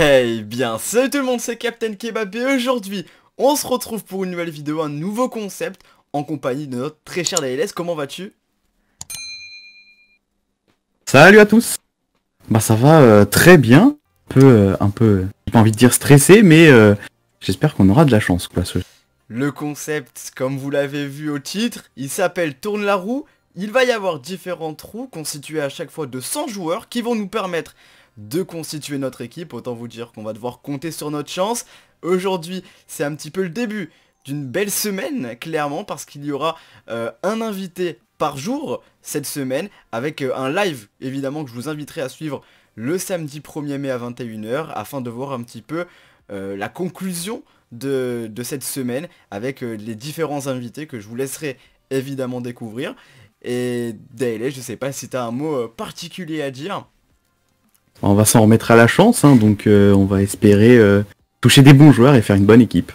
Hey bien, salut tout le monde, c'est Captain Kebab et aujourd'hui, on se retrouve pour une nouvelle vidéo, un nouveau concept en compagnie de notre très cher DLS. Comment vas-tu Salut à tous. Bah ça va euh, très bien, un peu, euh, un peu, j'ai pas envie de dire stressé, mais euh, j'espère qu'on aura de la chance quoi. Ce... Le concept, comme vous l'avez vu au titre, il s'appelle Tourne la roue. Il va y avoir différentes roues constituées à chaque fois de 100 joueurs qui vont nous permettre de constituer notre équipe. Autant vous dire qu'on va devoir compter sur notre chance. Aujourd'hui, c'est un petit peu le début d'une belle semaine, clairement, parce qu'il y aura euh, un invité par jour cette semaine, avec euh, un live, évidemment, que je vous inviterai à suivre le samedi 1er mai à 21h, afin de voir un petit peu euh, la conclusion de, cette semaine, avec les différents invités que je vous laisserai évidemment découvrir. Et Dayley, je ne sais pas si tu as un mot particulier à dire on va s'en remettre à la chance, hein, donc euh, on va espérer euh, toucher des bons joueurs et faire une bonne équipe.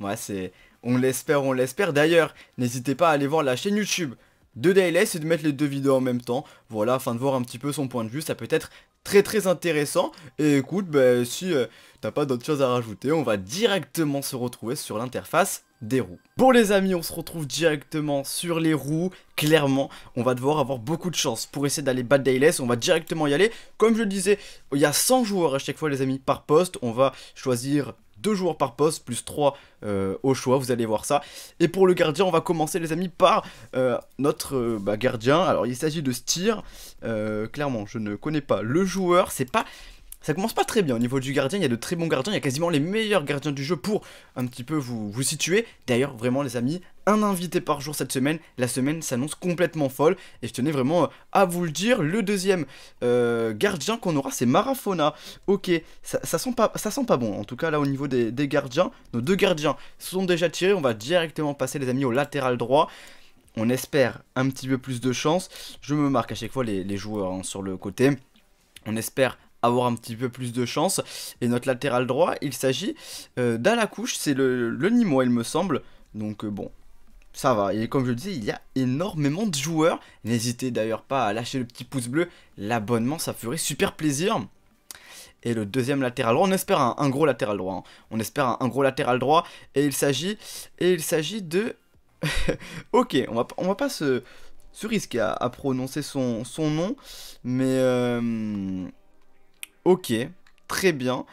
Ouais, c'est... On l'espère, on l'espère. D'ailleurs, n'hésitez pas à aller voir la chaîne YouTube de DLS et de mettre les deux vidéos en même temps. Voilà, afin de voir un petit peu son point de vue, ça peut être très très intéressant. Et écoute, bah, si... Euh, t'as pas d'autres choses à rajouter, on va directement se retrouver sur l'interface des roues. Bon les amis, on se retrouve directement sur les roues. Clairement, on va devoir avoir beaucoup de chance pour essayer d'aller Bad Dayless. On va directement y aller. Comme je le disais, il y a 100 joueurs à chaque fois les amis par poste. On va choisir deux joueurs par poste, plus 3 euh, au choix, vous allez voir ça. Et pour le gardien, on va commencer les amis par euh, notre euh, bah, gardien. Alors il s'agit de Styr. clairement, je ne connais pas le joueur, c'est pas ça commence pas très bien au niveau du gardien, il y a de très bons gardiens, il y a quasiment les meilleurs gardiens du jeu pour un petit peu vous, vous situer. D'ailleurs, vraiment les amis, un invité par jour cette semaine, la semaine s'annonce complètement folle, et je tenais vraiment euh, à vous le dire, le deuxième euh, gardien qu'on aura c'est Marafona. Ok, ça, sent pas, ça sent pas bon, en tout cas là au niveau des, gardiens, nos deux gardiens sont déjà tirés, on va directement passer les amis au latéral droit on espère un petit peu plus de chance. Je me marque à chaque fois les, joueurs hein, sur le côté. On espère avoir un petit peu plus de chance. Et notre latéral droit, il s'agit euh, c'est le, le il me semble. Donc euh, bon, ça va. Et comme je le disais, il y a énormément de joueurs. N'hésitez d'ailleurs pas à lâcher le petit pouce bleu, l'abonnement, ça ferait super plaisir. Et le deuxième latéral droit, on espère un, gros latéral droit. Hein. On espère un, gros latéral droit. Et il s'agit, et il s'agit de... ok, on va, on va pas se, se risquer à, prononcer son, son, nom. Mais... Euh, Ok, très bien.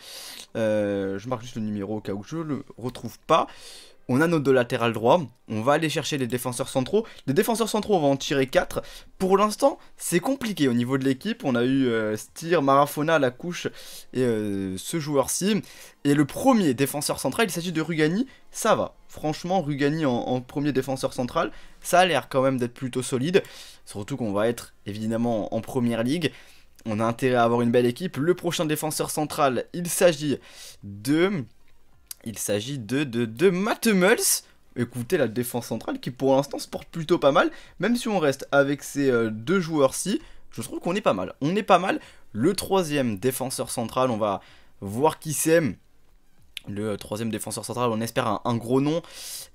Euh, je marque juste le numéro au cas où je le retrouve pas. On a nos deux latérales droits. On va aller chercher les défenseurs centraux. Les défenseurs centraux, on va en tirer 4. Pour l'instant, c'est compliqué au niveau de l'équipe. On a eu euh, Stier, Marafona, Lacouche et euh, ce joueur-ci. Et le premier défenseur central, il s'agit de Rugani. Ça va. Franchement, Rugani en, en premier défenseur central, ça a l'air quand même d'être plutôt solide. Surtout qu'on va être évidemment en première ligue on a intérêt à avoir une belle équipe. Le prochain défenseur central, il s'agit de... Il s'agit de, de, de Matt Écoutez, la défense centrale qui pour l'instant se porte plutôt pas mal. Même si on reste avec ces euh, deux joueurs-ci, je trouve qu'on est pas mal. On est pas mal. Le troisième défenseur central, on va voir qui c'est. Le troisième défenseur central, on espère un, gros nom.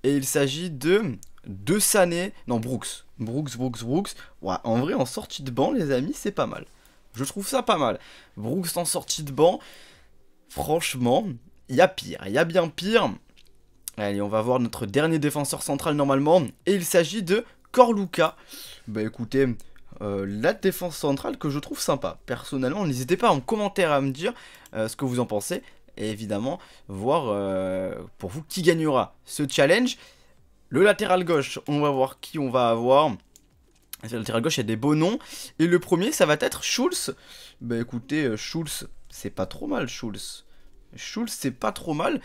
Et il s'agit de... De Sané, non Brooks, Brooks, Brooks, Brooks. Ouais, en vrai, en sortie de banc, les amis, c'est pas mal. Je trouve ça pas mal. Brooks en sortie de banc, franchement, il y a pire, il y a bien pire. Allez, on va voir notre dernier défenseur central normalement, et il s'agit de Corluca. Bah écoutez, euh, la défense centrale que je trouve sympa. Personnellement, n'hésitez pas en commentaire à me dire euh, ce que vous en pensez, et évidemment, voir euh, pour vous qui gagnera ce challenge. Le latéral gauche, on va voir qui on va avoir. À gauche, il y a des beaux noms. Et le premier, ça va être Schulz. Bah écoutez, euh, Schulz, c'est pas trop mal, Schulz. Schulz, c'est pas trop mal.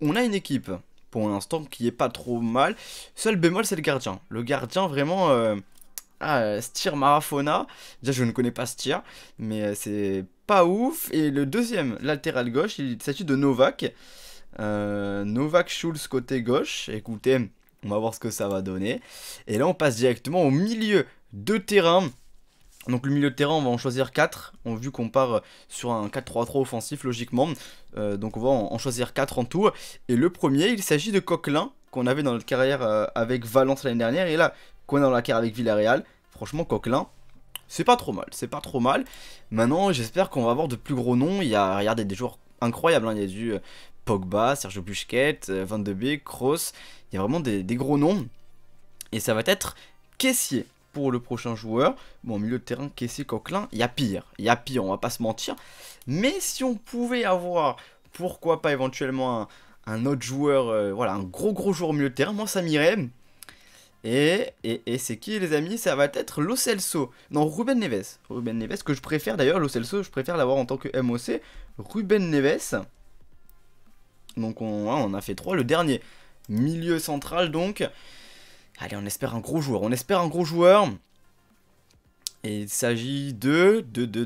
On a une équipe, pour l'instant, qui est pas trop mal. Seul bémol, c'est le gardien. Le gardien, vraiment... Euh, ah, Stier Marafona. Déjà, je ne connais pas Stier. mais euh, c'est pas ouf. Et le deuxième, latéral gauche, il s'agit de Novak. Novak Schulz côté gauche. Écoutez, on va voir ce que ça va donner. Et là, on passe directement au milieu de terrain. Donc le milieu de terrain, on va en choisir 4, on, vu qu'on part sur un 4-3-3 offensif logiquement. Euh, donc on va en, choisir 4 en tout. Et le premier, il s'agit de Coquelin, qu'on avait dans notre carrière euh, avec Valence l'année dernière, et là, qu'on est dans la carrière avec Villarreal. Franchement, Coquelin, c'est pas trop mal, c'est pas trop mal. Maintenant, j'espère qu'on va avoir de plus gros noms. Il y a, regardez, des joueurs incroyables, hein. il y a du euh, Pogba, Sergio Busquets, euh, Van de Beek, Kroos, il y a vraiment des, gros noms. Et ça va être caissier pour le prochain joueur. Bon, milieu de terrain, caissier, Coquelin, il y a pire, il y a pire, on va pas se mentir. Mais si on pouvait avoir, pourquoi pas éventuellement un, autre joueur, euh, voilà, un gros gros joueur au milieu de terrain, moi ça m'irait. Et, et, et c'est qui les amis Ça va être l'Ocelso. Non, Ruben Neves. Ruben Neves que je préfère d'ailleurs, l'Ocelso, je préfère l'avoir en tant que MOC. Ruben Neves. Donc hein, on, a fait 3. Le dernier, milieu central donc. Allez, on espère un gros joueur. On espère un gros joueur. Et il s'agit de... De, de,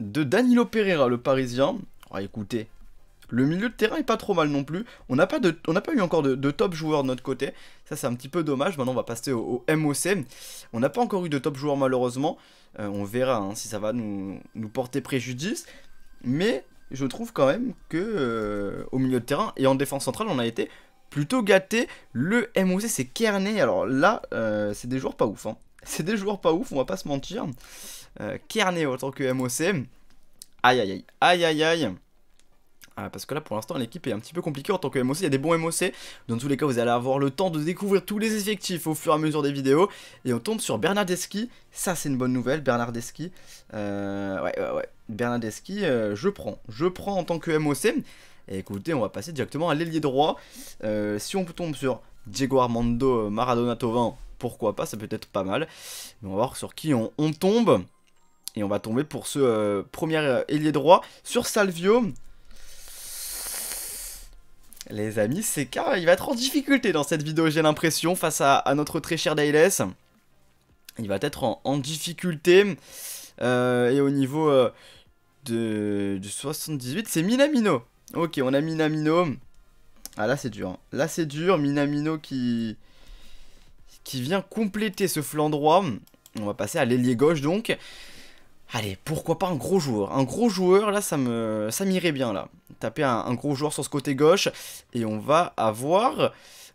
De Danilo Pereira, le Parisien. Oh, écoutez, le milieu de terrain est pas trop mal non plus. On n'a pas, pas eu encore de, top joueur de notre côté. Ça, c'est un petit peu dommage. Maintenant, on va passer au, MOC. On n'a pas encore eu de top joueur malheureusement. Euh, on verra hein, si ça va nous, nous porter préjudice. Mais je trouve quand même que euh, au milieu de terrain et en défense centrale, on a été plutôt gâté. Le MOC, c'est Kerné. Alors là, euh, c'est des joueurs pas ouf. Hein. C'est des joueurs pas ouf, on va pas se mentir. Euh, Kerné autant que MOC. Aïe aïe aïe. Aïe aïe aïe. Ah, parce que là pour l'instant l'équipe est un petit peu compliquée en tant que MOC, il y a des bons MOC, dans tous les cas vous allez avoir le temps de découvrir tous les effectifs au fur et à mesure des vidéos, et on tombe sur Bernardeschi, ça c'est une bonne nouvelle, Bernardeschi, euh, ouais ouais ouais, Bernardeschi euh, je prends, je prends en tant que MOC, et écoutez on va passer directement à l'ailier droit, euh, si on tombe sur Diego Armando Maradona Tovin, pourquoi pas, ça peut être pas mal, on va voir sur qui on, tombe, et on va tomber pour ce premier ailier droit sur Salvio. Les amis, c'est car il va être en difficulté dans cette vidéo, j'ai l'impression, face à, notre très cher Dailes. Il va être en, difficulté. Euh, et au niveau euh, de, du 78, c'est Minamino. Ok, on a Minamino. Ah là, c'est dur. Hein. Là, c'est dur. Minamino qui, qui vient compléter ce flanc droit. On va passer à l'ailier gauche, donc. Allez, pourquoi pas un gros joueur Un gros joueur, là, ça me, ça m'irait bien, là. Taper un, gros joueur sur ce côté gauche. Et on va avoir...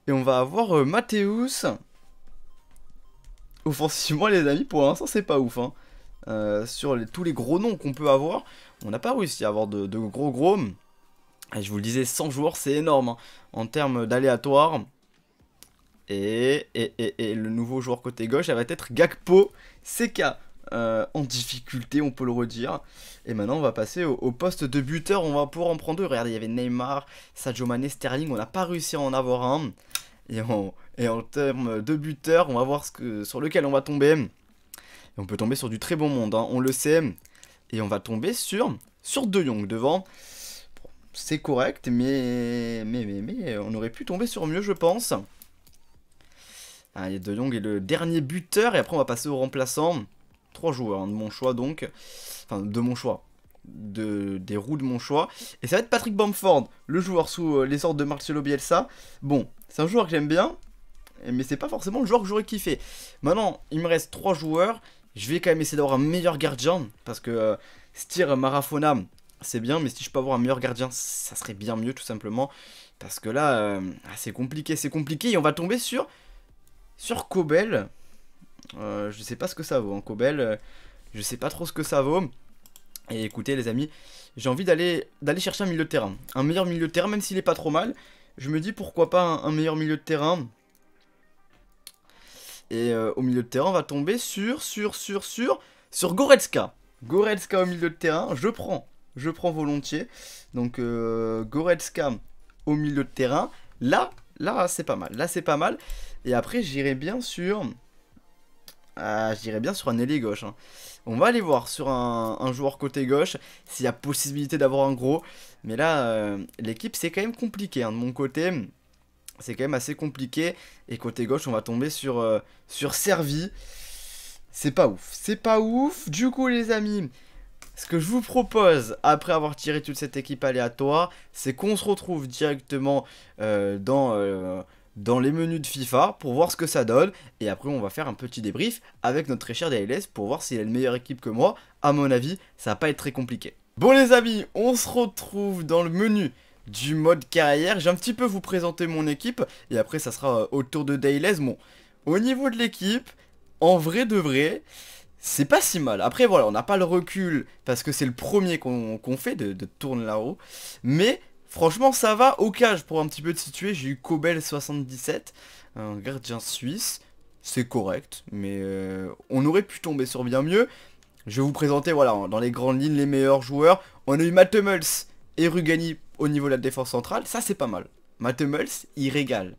Et on va avoir euh, Mathéus. Offensivement, les amis, pour l'instant, c'est pas ouf. Hein. Euh, sur tous les gros noms qu'on peut avoir, on n'a pas réussi à avoir de, gros gros. je vous le disais, 100 joueurs, c'est énorme hein. en termes d'aléatoire. Et, et, et, et, le nouveau joueur côté gauche, ça va être Gakpo Seka. Euh, en difficulté, on peut le redire. Et maintenant, on va passer au, poste de buteur. On va pouvoir en prendre deux. Regardez, il y avait Neymar, Sadio Mane, Sterling. On n'a pas réussi à en avoir un. Et en, et termes de buteur, on va voir ce sur lequel on va tomber. on peut tomber sur du très bon monde, hein. on le sait. Et on va tomber sur, sur De Jong devant. C'est correct, mais, mais, mais, on aurait pu tomber sur mieux, je pense. Ah, de Jong est le dernier buteur. Et après, on va passer au remplaçant. 3 joueurs hein, de mon choix donc, enfin de mon choix, de, des roues de mon choix. Et ça va être Patrick Bamford, le joueur sous euh, les ordres de Marcelo Bielsa. Bon, c'est un joueur que j'aime bien, mais c'est pas forcément le joueur que j'aurais kiffé. Maintenant, il me reste 3 joueurs. Je vais quand même essayer d'avoir un meilleur gardien, parce que euh, Marafona, c'est bien, mais si je peux avoir un meilleur gardien, ça serait bien mieux tout simplement. Parce que là, euh, ah, c'est compliqué, c'est compliqué, et on va tomber sur, sur Kobel. Euh, je sais pas ce que ça vaut en hein, Cobel. Euh, je sais pas trop ce que ça vaut. Et écoutez les amis, j'ai envie d'aller chercher un milieu de terrain. Un meilleur milieu de terrain, même s'il est pas trop mal. Je me dis pourquoi pas un, meilleur milieu de terrain. Et euh, au milieu de terrain, on va tomber sur, sur, sur, sur, sur Goretzka. Goretzka au milieu de terrain, je prends. Je prends volontiers. Donc Goretzka au milieu de terrain. Là, là c'est pas mal. Là c'est pas mal. Et après j'irai bien sur... Ah, je dirais bien sur un élé gauche. Hein. On va aller voir sur un, joueur côté gauche s'il y a possibilité d'avoir un gros. Mais là, euh, l'équipe, c'est quand même compliqué. Hein, de mon côté, c'est quand même assez compliqué. Et côté gauche, on va tomber sur, euh, sur Servi. C'est pas ouf. C'est pas ouf. Du coup, les amis, ce que je vous propose, après avoir tiré toute cette équipe aléatoire, c'est qu'on se retrouve directement euh, dans dans les menus de FIFA pour voir ce que ça donne. Et après, on va faire un petit débrief avec notre très cher Dayles pour voir s'il a une meilleure équipe que moi. À mon avis, ça va pas être très compliqué. Bon les amis, on se retrouve dans le menu du mode carrière. J'ai un petit peu vous présenter mon équipe et après ça sera euh, autour de Dayles. Bon, au niveau de l'équipe, en vrai de vrai, c'est pas si mal. Après voilà, on n'a pas le recul parce que c'est le premier qu'on fait de, tourner la roue. Mais Franchement, ça va. Au cage, pour un petit peu te situer, j'ai eu Kobel77, un gardien suisse. C'est correct, mais euh, on aurait pu tomber sur bien mieux. Je vais vous présenter, voilà, dans les grandes lignes, les meilleurs joueurs. On a eu Matt et Rugani au niveau de la défense centrale. Ça, c'est pas mal. Matt Hummels, il régale.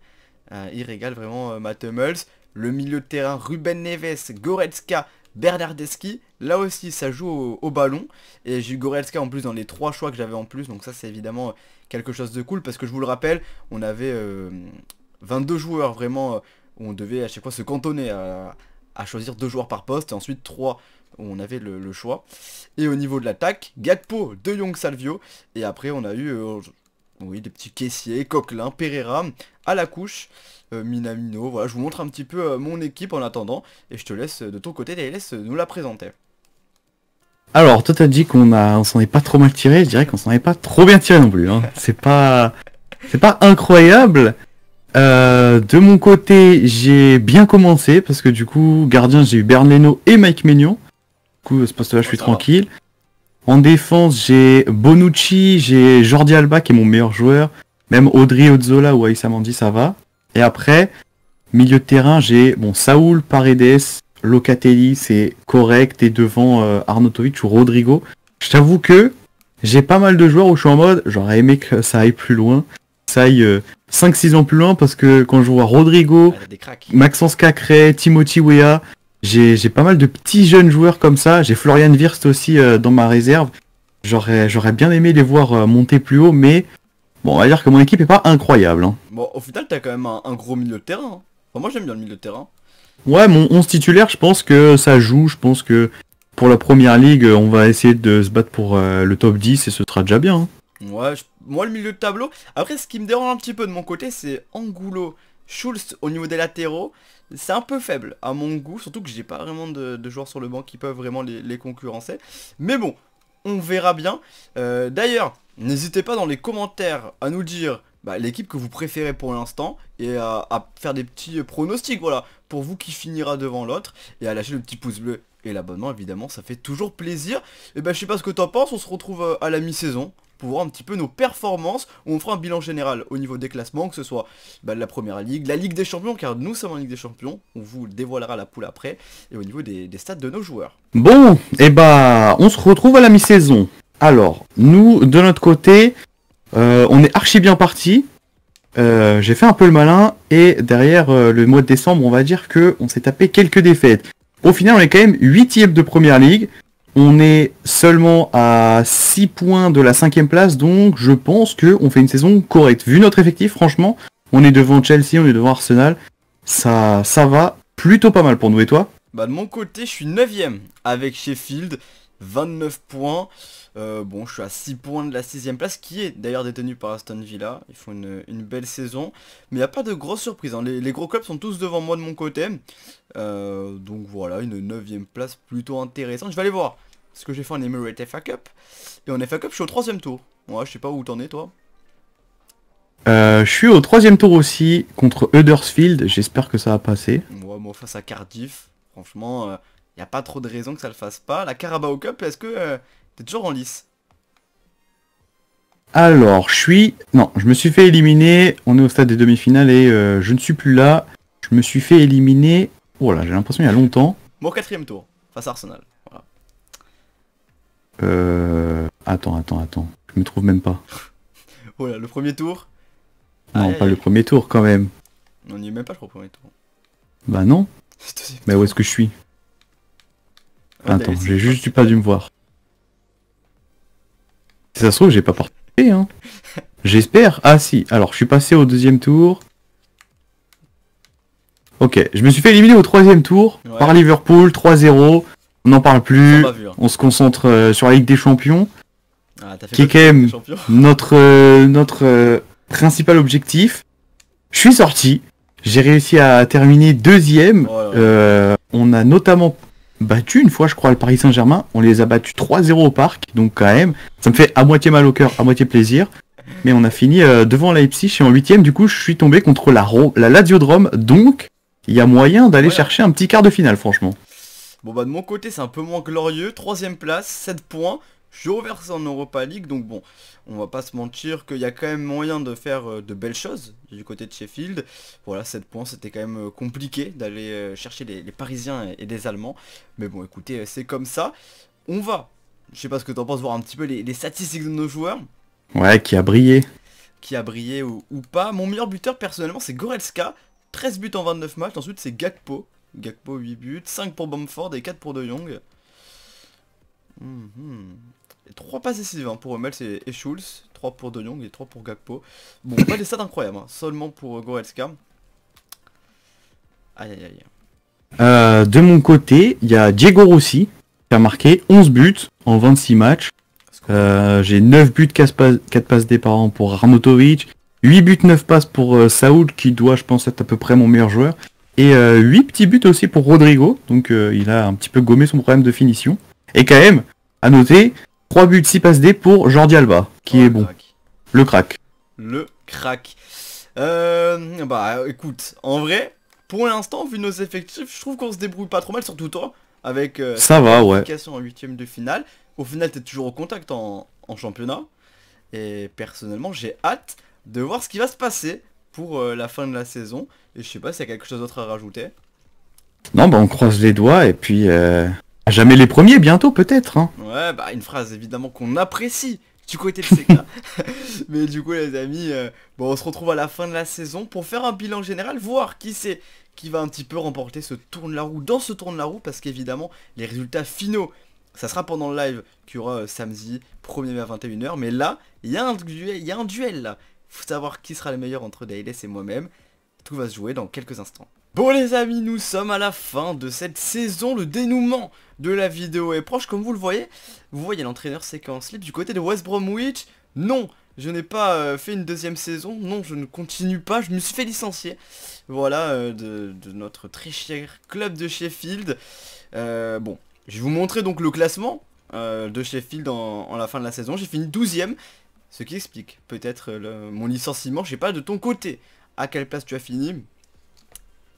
Euh, il régale vraiment euh, Le milieu de terrain, Ruben Neves, Goretzka, Bernardeschi, là aussi ça joue au, ballon, et j'ai en plus dans les trois choix que j'avais en plus, donc ça c'est évidemment quelque chose de cool, parce que je vous le rappelle, on avait 22 euh, joueurs vraiment, euh, où on devait à chaque fois se cantonner à, choisir deux joueurs par poste, et ensuite trois où on avait le, choix. Et au niveau de l'attaque, Gatpo De Young Salvio, et après on a eu... Euh, oui, des petits caissiers, Coquelin, Pereira, à la couche, euh, Minamino. Voilà, je vous montre un petit peu euh, mon équipe en attendant. Et je te laisse euh, de ton côté, laisse nous la présenter. Alors, toi t'as dit qu'on on s'en est pas trop mal tiré. Je dirais qu'on s'en est pas trop bien tiré non plus. Hein. C'est pas, c'est pas incroyable. de mon côté, j'ai bien commencé parce que du coup, gardien, j'ai eu Bernd et Mike Mignon. Du coup, ce poste-là, je suis tranquille. En défense, j'ai Bonucci, j'ai Jordi Alba qui est mon meilleur joueur. Même Audrey Ozzola ou Aïssa ça va. Et après, milieu de terrain, j'ai bon, Saoul, Paredes, Locatelli, c'est correct. Et devant euh, Arnautovic ou Rodrigo. Je t'avoue que j'ai pas mal de joueurs où je suis en mode, j'aurais aimé que ça aille plus loin. Ça aille 5-6 euh, ans plus loin parce que quand je vois Rodrigo, ah, Maxence Cacré, Timothy Weah, j'ai pas mal de petits jeunes joueurs comme ça. J'ai Florian Wirst aussi euh, dans ma réserve. J'aurais bien aimé les voir euh, monter plus haut, mais bon, on va dire que mon équipe est pas incroyable. Hein. Bon, au final, t'as quand même un, gros milieu de terrain. Hein. moi, j'aime bien le milieu de terrain. Ouais, mon 11 titulaire, je pense que ça joue. Je pense que pour la première ligue, on va essayer de se battre pour euh, le top 10 et ce sera déjà bien. Hein. Ouais, moi, le milieu de tableau. Après, ce qui me dérange un petit peu de mon côté, c'est Angulo, Schulz au niveau des latéraux c'est un peu faible à mon goût, surtout que j'ai pas vraiment de, joueurs sur le banc qui peuvent vraiment les, concurrencer. Mais bon, on verra bien. Euh, d'ailleurs, n'hésitez pas dans les commentaires à nous dire bah, l'équipe que vous préférez pour l'instant et à, faire des petits euh, pronostics, voilà, pour vous qui finira devant l'autre et à lâcher le petit pouce bleu et l'abonnement évidemment, ça fait toujours plaisir. Et ben je sais pas ce que t'en penses, on se retrouve euh, à la mi-saison voir un petit peu nos performances. On fera un bilan général au niveau des classements, que ce soit bah, la première ligue, la Ligue des Champions, car nous sommes en Ligue des Champions. On vous dévoilera la poule après, et au niveau des, stats de nos joueurs. Bon, et eh bah, on se retrouve à la mi-saison. Alors, nous, de notre côté, euh, on est archi bien parti. Euh, j'ai fait un peu le malin et derrière euh, le mois de décembre, on va dire que on s'est tapé quelques défaites. Au final, on est quand même huitième de première ligue. On est seulement à 6 points de la cinquième place, donc je pense qu'on fait une saison correcte. Vu notre effectif, franchement, on est devant Chelsea, on est devant Arsenal. Ça, ça va plutôt pas mal pour nous et toi bah de mon côté, je suis 9ème avec Sheffield 29 points. Euh, bon, je suis à 6 points de la 6ème place, qui est d'ailleurs détenue par Aston Villa. Ils font une, belle saison. Mais il n'y a pas de grosse surprise. Hein. Les, gros clubs sont tous devant moi de mon côté. Euh, donc voilà, une 9ème place plutôt intéressante. Je vais aller voir ce que j'ai fait en Emirates FA Cup. Et en FA Cup, je suis au troisième tour. Moi, je sais pas où t'en es, toi. Euh, je suis au troisième tour aussi contre Huddersfield. J'espère que ça va passer. moi, face à Cardiff, franchement, il n'y a pas trop de raison que ça le fasse pas. La Carabao Cup, est-ce que euh, t'es toujours en lice Alors, je suis... Non, je me suis fait éliminer. On est au stade des demi-finales et euh, je ne suis plus là. Je me suis fait éliminer... Oh là, j'ai l'impression il y a longtemps. Mon quatrième tour, face à Arsenal. Euh... Attends, attends, attends. Je me trouve même pas. oh là, le premier tour Non, pas le premier tour quand même. On n'y est même pas, le au premier tour. Bah non. Mais bah, où est-ce que je suis Attends, j'ai juste pas dû me voir. ça se trouve, j'ai pas porté. hein. J'espère. Ah si, alors je suis passé au deuxième tour. Ok, je me suis fait éliminer au troisième tour par Liverpool, 3-0. On n'en parle plus. Hein. On se concentre euh, sur la Ligue des Champions. Ah, qui est notre, euh, notre euh, principal objectif. Je suis sorti. J'ai réussi à terminer deuxième. Oh on a notamment battu une fois, je crois, le Paris Saint-Germain. On les a battus 3-0 au parc. Donc, quand même, ça me fait à moitié mal au cœur, à moitié plaisir. Mais on a fini euh, devant Leipzig et en huitième, du coup, je suis tombé contre la, la Lazio Donc, il y a moyen d'aller chercher un petit quart de finale, franchement. Bon, bah, de mon côté, c'est un peu moins glorieux. Troisième place, 7 points. Je reverse en Europa League, donc bon, on va pas se mentir qu'il y a quand même moyen de faire euh, de belles choses du côté de Sheffield. Voilà, 7 points, c'était quand même euh, compliqué d'aller euh, chercher les, Parisiens et, les Allemands. Mais bon, écoutez, c'est comme ça. On va, je sais pas ce que t'en penses, voir un petit peu les, statistiques de nos joueurs. Ouais, qui a brillé. Qui a brillé ou, pas. Mon meilleur buteur, personnellement, c'est Gorelska. 13 buts en 29 matchs. Ensuite, c'est Gakpo. Gakpo, 8 buts. 5 pour Bamford et 4 pour De Jong. Mhm. 3 passes décisives hein. pour Hummels et, Schulz, 3 pour De et 3 pour Gakpo. Bon, pas des stats incroyables, hein. seulement pour euh, Aïe aïe aïe. Euh, de mon côté, il y a Diego Rossi qui a marqué 11 buts en 26 matchs. Euh, j'ai 9 buts, 4 passes, des parents pour Arnautovic, 8 buts, 9 passes pour euh, Saoud qui doit, je pense, être à peu près mon meilleur joueur. Et 8 petits buts aussi pour Rodrigo, donc il a un petit peu gommé son problème de finition. Et quand même, à noter, 3 buts, 6 passes D pour Jordi Alba, qui oh, est bon. Le crack. Le crack. Euh, bah écoute, en vrai, pour l'instant, vu nos effectifs, je trouve qu'on se débrouille pas trop mal, surtout toi, avec euh, ça va, ouais. en huitième de finale. Au final, t'es toujours au contact en, championnat. Et personnellement, j'ai hâte de voir ce qui va se passer pour euh, la fin de la saison. Et je sais pas s'il y a quelque chose d'autre à rajouter. Non, bah on croise les doigts et puis euh, jamais les premiers, bientôt peut-être. Hein. Ouais, bah une phrase évidemment qu'on apprécie du côté de CK. Mais du coup, les amis, euh, bon, on se retrouve à la fin de la saison pour faire un bilan général, voir qui c'est qui va un petit peu remporter ce tourne la roue dans ce de la roue, parce qu'évidemment, les résultats finaux ça sera pendant le live qu'il y aura euh, samedi, 1er à 21h. Mais là, il y a un duel, il y a un duel là. Faut savoir qui sera le meilleur entre Dayless et moi-même. Tout va se jouer dans quelques instants. Bon les amis, nous sommes à la fin de cette saison, le dénouement de la vidéo est proche. Comme vous le voyez, vous voyez l'entraîneur séquence libre du côté de West Bromwich. Non, je n'ai pas euh, fait une deuxième saison. Non, je ne continue pas. Je me suis fait licencier. Voilà, euh, de, notre très cher club de Sheffield. Euh, bon, je vais vous montrer donc le classement de Sheffield en, la fin de la saison. J'ai fini 12ème. Ce qui explique peut-être mon licenciement. Je sais pas de ton côté à quelle place tu as fini.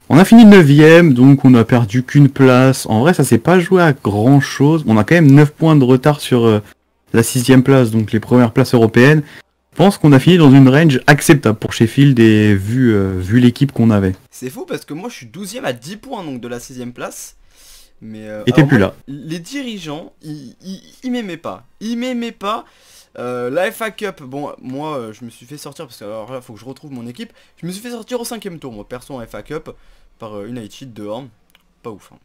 On a fini 9ème, donc on a perdu qu'une place. En vrai, ça s'est pas joué à grand chose. On a quand même 9 points de retard sur euh, la 6ème place, donc les premières places européennes. Je pense qu'on a fini dans une range acceptable pour Sheffield et vu, euh, l'équipe qu'on avait. C'est fou, parce que moi je suis 12ème à 10 points donc de la 6ème place. Mais euh, et plus là. Les dirigeants, ils, m'aimaient pas. Ils m'aimaient pas. Euh, la FA Cup, bon, moi, je me suis fait sortir, parce que alors là, faut que je retrouve mon équipe. Je me suis fait sortir au cinquième tour, moi, perso en FA Cup par euh, United dehors. Pas ouf. Hein.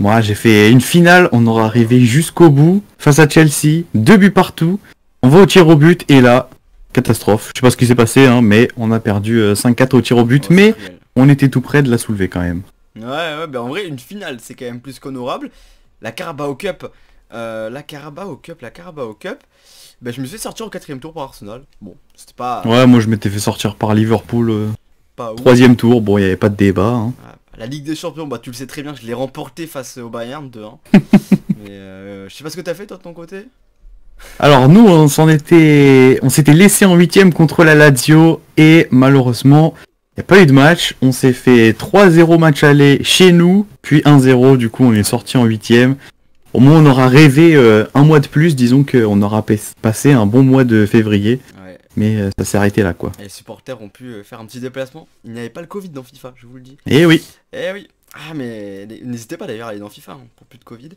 Moi, j'ai fait une finale, on aura arrivé jusqu'au bout, face à Chelsea, deux buts partout. On va au tir au but et là, catastrophe. Je sais pas ce qui s'est passé, hein, mais on a perdu 5-4 euh, au tir au but, mais on était tout près de la soulever quand même. Ouais, ouais, bah, en vrai, une finale, c'est quand même plus qu'honorable. La Carabao Cup, euh, la Carabao Cup, la Carabao Cup, bah, je me suis sorti au quatrième tour par Arsenal. Bon, c'était pas... Ouais, moi je m'étais fait sortir par Liverpool. Troisième tour, bon, il n'y avait pas de débat. Hein. Ah, la Ligue des Champions, bah tu le sais très bien, je l'ai remporté face au Bayern 2-1. Hein. Euh, je sais pas ce que tu as fait toi de ton côté. Alors nous, on s'en était, on s'était laissé en huitième contre la Lazio et malheureusement, il n'y a pas eu de match. On s'est fait 3-0 match aller chez nous, puis 1-0. Du coup, on est sorti en 8 huitième. Au moins, on aura rêvé euh, un mois de plus. Disons qu'on aura passé un bon mois de février. Mais euh, ça s'est arrêté là, quoi. les supporters ont pu euh, faire un petit déplacement. Il n'y avait pas le Covid dans FIFA, je vous le dis. Eh oui Eh oui Ah, mais n'hésitez pas d'ailleurs à aller dans FIFA, hein, pour plus de Covid.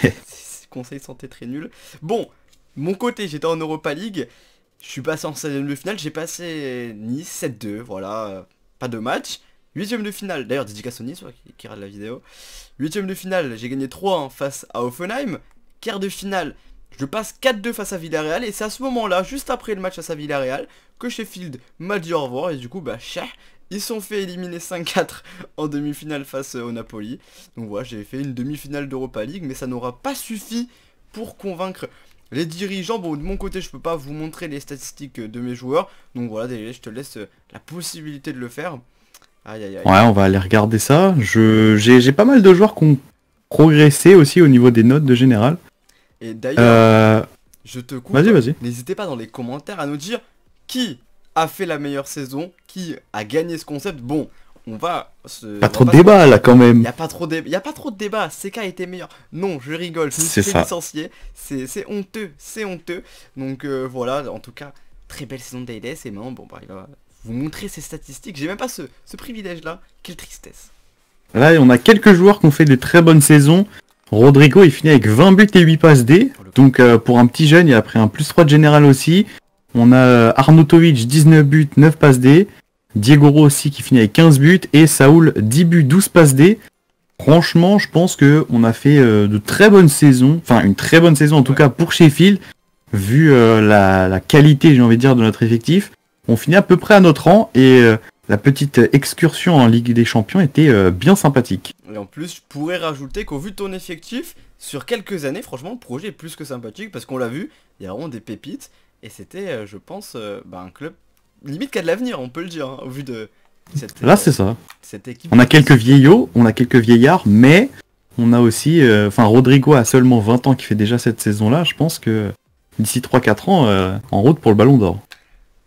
Conseil santé très nul. Bon, mon côté, j'étais en Europa League. Je suis passé en 16ème de finale, j'ai passé Nice 7-2, voilà. Pas de match. 8ème de finale, d'ailleurs dédicace Sony Nice qui, qui, regarde la vidéo. 8ème de finale, j'ai gagné 3-1 face à Offenheim. Quart de finale, je passe 4-2 face à Villarreal et c'est à ce moment-là, juste après le match face à Villarreal, que Sheffield m'a dit au revoir et du coup, bah, ils sont fait éliminer 5-4 en demi-finale face au Napoli. Donc voilà, j'ai fait une demi-finale d'Europa League, mais ça n'aura pas suffi pour convaincre les dirigeants. Bon, de mon côté, je peux pas vous montrer les statistiques de mes joueurs. Donc voilà, je te laisse euh, la possibilité de le faire. Ouais, on va aller regarder ça. J'ai pas mal de joueurs qui ont progressé aussi au niveau des notes de général. Et d'ailleurs, euh, je te coupe. Vas-y, vas-y. N'hésitez pas dans les commentaires à nous dire qui a fait la meilleure saison, qui a gagné ce concept. Bon, on va se... Pas trop de débat là quand même. Il n'y a pas trop de débat. CK a pas trop de débat. été meilleur. Non, je rigole. C'est licencié. C'est honteux. C'est honteux. Donc euh, voilà, en tout cas, très belle saison de Et maintenant, bon, bah, il va vous montrer ses statistiques. J'ai même pas ce, ce privilège là. Quelle tristesse. Là, on a quelques joueurs qui ont fait des très bonnes saisons. Rodrigo, il finit avec 20 buts et 8 passes D. Donc euh, pour un petit jeune, il a pris un plus 3 de général aussi. On a euh, Arnautovic, 19 buts, 9 passes D. Diego aussi qui finit avec 15 buts. Et Saoul, 10 buts, 12 passes D. Franchement, je pense qu'on a fait euh, de très bonnes saisons. Enfin, une très bonne saison en tout cas pour Sheffield. Vu la, qualité, j'ai envie de dire, de notre effectif. On finit à peu près à notre rang. Et la petite excursion en Ligue des Champions était euh, bien sympathique. Et en plus, je pourrais rajouter qu'au vu de ton effectif, sur quelques années, franchement, le projet est plus que sympathique parce qu'on l'a vu, il y a vraiment des pépites et c'était, euh, je pense, euh, bah, un club limite qui a de l'avenir, on peut le dire, hein, au vu de cette. Là, c'est ça. Cette équipe. On a quelques vieillots, on a quelques vieillards, mais on a aussi, enfin, Rodrigo a seulement 20 ans qui fait déjà cette saison-là. Je pense que d'ici 3-4 ans, en route pour le Ballon d'Or.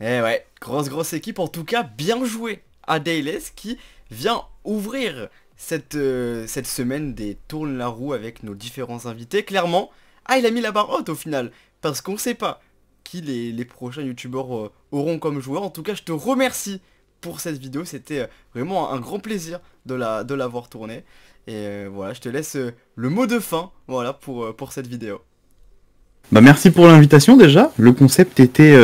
Eh ouais, grosse grosse équipe, en tout cas bien joué à Dayless qui vient ouvrir cette, euh, cette semaine des tournes la roue avec nos différents invités. Clairement, ah il a mis la barre haute au final, parce qu'on sait pas qui les, les prochains youtubeurs euh, auront comme joueur. En tout cas, je te remercie pour cette vidéo, c'était euh, vraiment un grand plaisir de la de l'avoir tournée. Et voilà, je te laisse le mot de fin voilà, pour, pour cette vidéo. Bah merci pour l'invitation déjà. Le concept était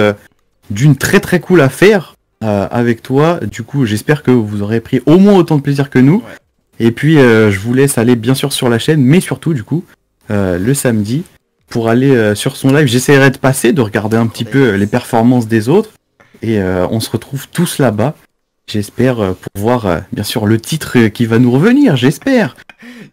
d'une très très cool affaire euh, avec toi. Du coup, j'espère que vous aurez pris au moins autant de plaisir que nous. Et puis, euh, je vous laisse aller bien sûr sur la chaîne, mais surtout du coup, euh, le samedi, pour aller sur son live, j'essaierai de passer, de regarder un petit peu les performances des autres. Et on se retrouve tous là-bas. J'espère pour voir, bien sûr, le titre qui va nous revenir, j'espère.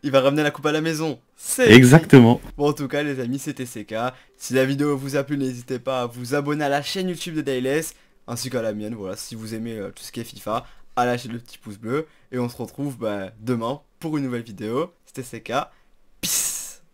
Il va ramener la coupe à la maison. Exactement. Bon, en tout cas, les amis, c'était CK. Si la vidéo vous a plu, n'hésitez pas à vous abonner à la chaîne YouTube de Dayless, ainsi qu'à la mienne, voilà, si vous aimez euh, tout ce qui est FIFA, à lâcher le petit pouce bleu. Et on se retrouve bah, demain pour une nouvelle vidéo. C'était CK. Peace